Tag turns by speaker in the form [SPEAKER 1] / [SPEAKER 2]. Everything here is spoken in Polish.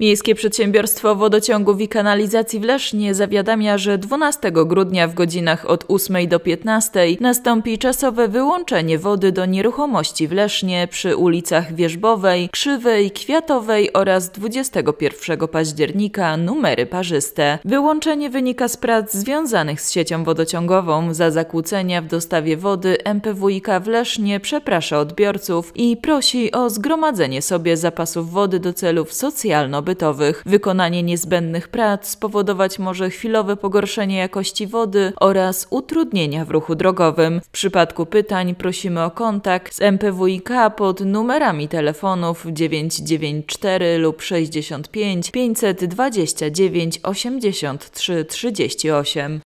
[SPEAKER 1] Miejskie Przedsiębiorstwo Wodociągów i Kanalizacji w Lesznie zawiadamia, że 12 grudnia w godzinach od 8 do 15 nastąpi czasowe wyłączenie wody do nieruchomości w Lesznie przy ulicach Wierzbowej, Krzywej, Kwiatowej oraz 21 października numery parzyste. Wyłączenie wynika z prac związanych z siecią wodociągową. Za zakłócenia w dostawie wody MPWiK w Lesznie przeprasza odbiorców i prosi o zgromadzenie sobie zapasów wody do celów socjalno Wykonanie niezbędnych prac spowodować może chwilowe pogorszenie jakości wody oraz utrudnienia w ruchu drogowym. W przypadku pytań prosimy o kontakt z MPWiK pod numerami telefonów 994 lub 65 529 83 38.